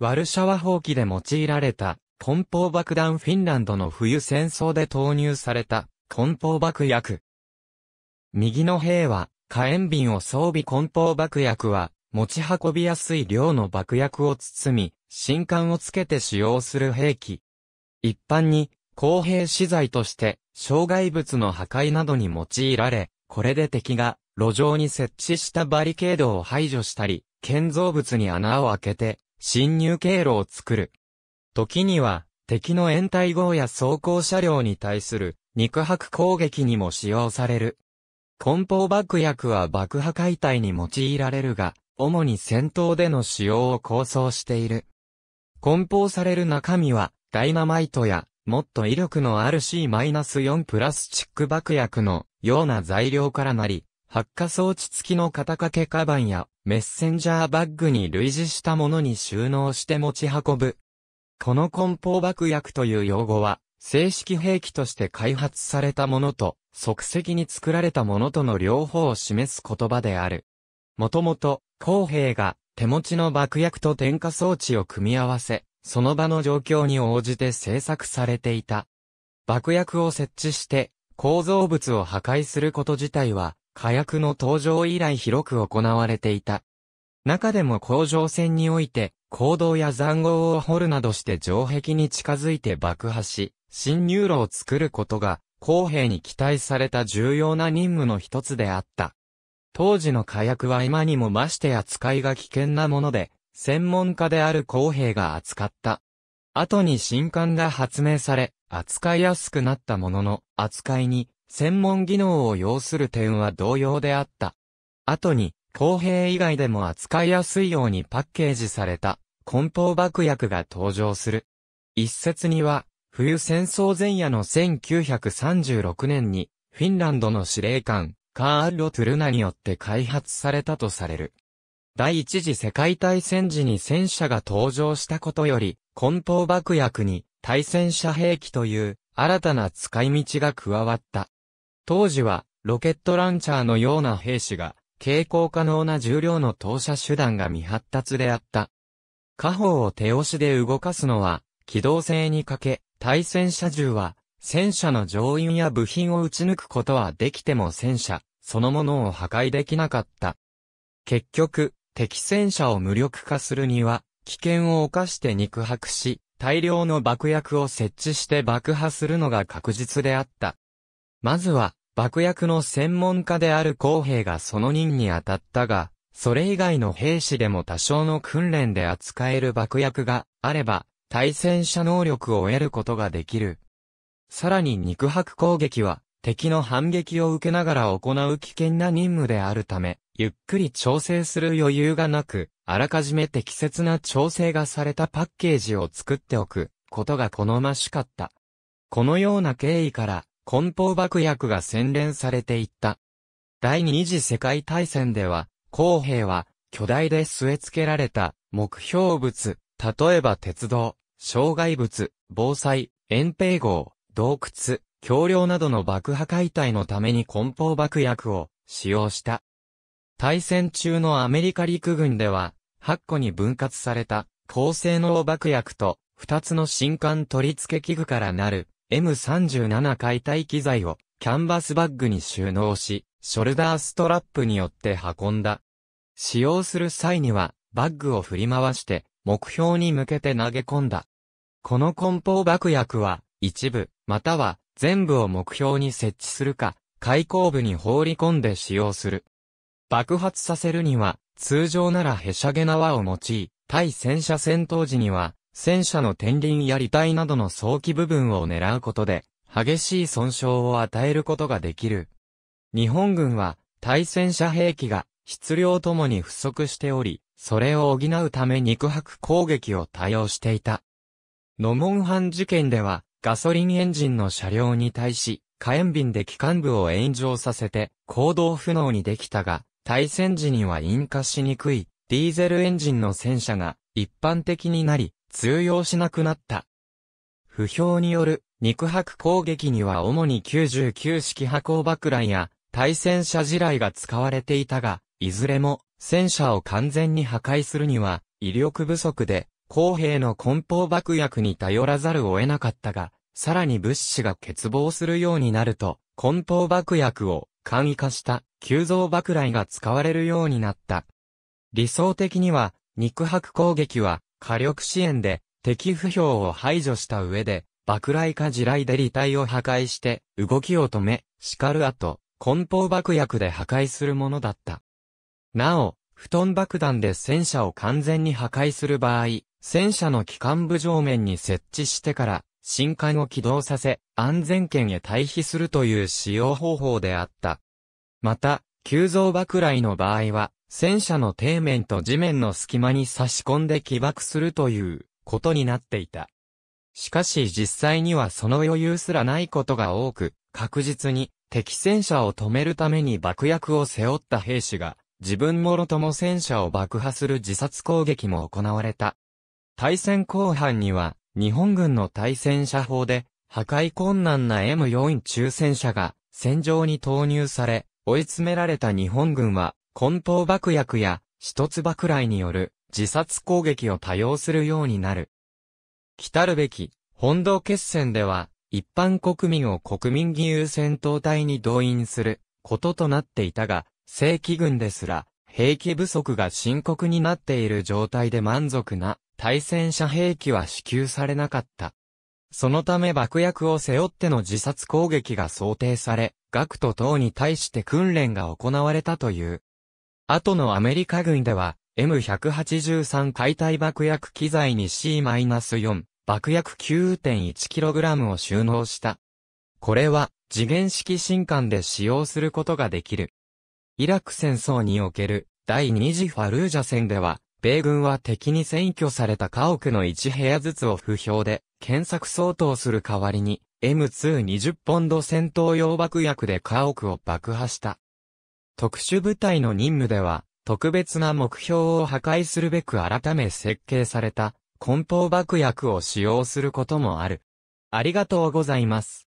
ワルシャワ放棄で用いられた、梱包爆弾フィンランドの冬戦争で投入された、梱包爆薬。右の兵は、火炎瓶を装備梱包爆薬は、持ち運びやすい量の爆薬を包み、新管をつけて使用する兵器。一般に、公平資材として、障害物の破壊などに用いられ、これで敵が、路上に設置したバリケードを排除したり、建造物に穴を開けて、侵入経路を作る。時には、敵の延滞号や装甲車両に対する肉薄攻撃にも使用される。梱包爆薬は爆破解体に用いられるが、主に戦闘での使用を構想している。梱包される中身は、ダイナマイトや、もっと威力の RC-4 プラスチック爆薬のような材料からなり、発火装置付きの肩掛けカバンやメッセンジャーバッグに類似したものに収納して持ち運ぶ。この梱包爆薬という用語は、正式兵器として開発されたものと、即席に作られたものとの両方を示す言葉である。もともと、工兵が手持ちの爆薬と点火装置を組み合わせ、その場の状況に応じて製作されていた。爆薬を設置して、構造物を破壊すること自体は、火薬の登場以来広く行われていた。中でも甲状腺において、坑道や残壕を掘るなどして城壁に近づいて爆破し、侵入路を作ることが、公平に期待された重要な任務の一つであった。当時の火薬は今にもまして扱いが危険なもので、専門家である公平が扱った。後に新刊が発明され、扱いやすくなったものの、扱いに専門技能を要する点は同様であった。後に、公平以外でも扱いやすいようにパッケージされた、梱包爆薬が登場する。一説には、冬戦争前夜の1936年に、フィンランドの司令官、カール・ロ・トゥルナによって開発されたとされる。第一次世界大戦時に戦車が登場したことより、梱包爆薬に対戦車兵器という新たな使い道が加わった。当時は、ロケットランチャーのような兵士が、携行可能な重量の投射手段が未発達であった。火砲を手押しで動かすのは、機動性に欠け、対戦車銃は、戦車の乗員や部品を撃ち抜くことはできても戦車、そのものを破壊できなかった。結局、敵戦車を無力化するには、危険を冒して肉薄し、大量の爆薬を設置して爆破するのが確実であった。まずは、爆薬の専門家である公平がその任に当たったが、それ以外の兵士でも多少の訓練で扱える爆薬があれば、対戦車能力を得ることができる。さらに肉薄攻撃は、敵の反撃を受けながら行う危険な任務であるため、ゆっくり調整する余裕がなく、あらかじめ適切な調整がされたパッケージを作っておくことが好ましかった。このような経緯から、梱包爆薬が洗練されていった。第二次世界大戦では、公兵は巨大で据え付けられた目標物、例えば鉄道、障害物、防災、遠平号、洞窟、橋梁などの爆破解体のために梱包爆薬を使用した。対戦中のアメリカ陸軍では、8個に分割された高性能爆薬と2つの新艦取り付け器具からなる M37 解体機材をキャンバスバッグに収納し、ショルダーストラップによって運んだ。使用する際には、バッグを振り回して、目標に向けて投げ込んだ。この梱包爆薬は、一部、または、全部を目標に設置するか、開口部に放り込んで使用する。爆発させるには、通常ならへしゃげ縄を用い、対戦車戦闘時には、戦車の天輪や履帯などの早期部分を狙うことで、激しい損傷を与えることができる。日本軍は、対戦車兵器が、質量ともに不足しており、それを補うため肉薄攻撃を多用していた。ノモンハン事件では、ガソリンエンジンの車両に対し、火炎瓶で機関部を炎上させて、行動不能にできたが、対戦時には引火しにくい、ディーゼルエンジンの戦車が、一般的になり、通用しなくなった。不評による肉薄攻撃には主に99式破壊爆弾や対戦車地雷が使われていたが、いずれも戦車を完全に破壊するには威力不足で公兵の梱包爆薬に頼らざるを得なかったが、さらに物資が欠乏するようになると、梱包爆薬を簡易化した急増爆雷が使われるようになった。理想的には、肉薄攻撃は火力支援で敵不評を排除した上で、爆雷か地雷で離体を破壊して、動きを止め、叱る後、梱包爆薬で破壊するものだった。なお、布団爆弾で戦車を完全に破壊する場合、戦車の機関部上面に設置してから、新艦を起動させ、安全圏へ退避するという使用方法であった。また、急増爆雷の場合は、戦車の底面と地面の隙間に差し込んで起爆するということになっていた。しかし実際にはその余裕すらないことが多く、確実に敵戦車を止めるために爆薬を背負った兵士が、自分もろとも戦車を爆破する自殺攻撃も行われた。対戦後半には、日本軍の対戦車砲で、破壊困難な M4 中戦車が戦場に投入され、追い詰められた日本軍は、梱包爆薬や、一つ爆雷による自殺攻撃を多用するようになる。来るべき、本土決戦では、一般国民を国民義勇戦闘隊に動員することとなっていたが、正規軍ですら、兵器不足が深刻になっている状態で満足な対戦車兵器は支給されなかった。そのため爆薬を背負っての自殺攻撃が想定され、学徒等に対して訓練が行われたという。後のアメリカ軍では、M183 解体爆薬機材に C-4 爆薬 9.1kg を収納した。これは次元式新艦で使用することができる。イラク戦争における第2次ファルージャ戦では、米軍は敵に占拠された家屋の1部屋ずつを不評で検索相当する代わりに M220 ポンド戦闘用爆薬で家屋を爆破した。特殊部隊の任務では、特別な目標を破壊するべく改め設計された、梱包爆薬を使用することもある。ありがとうございます。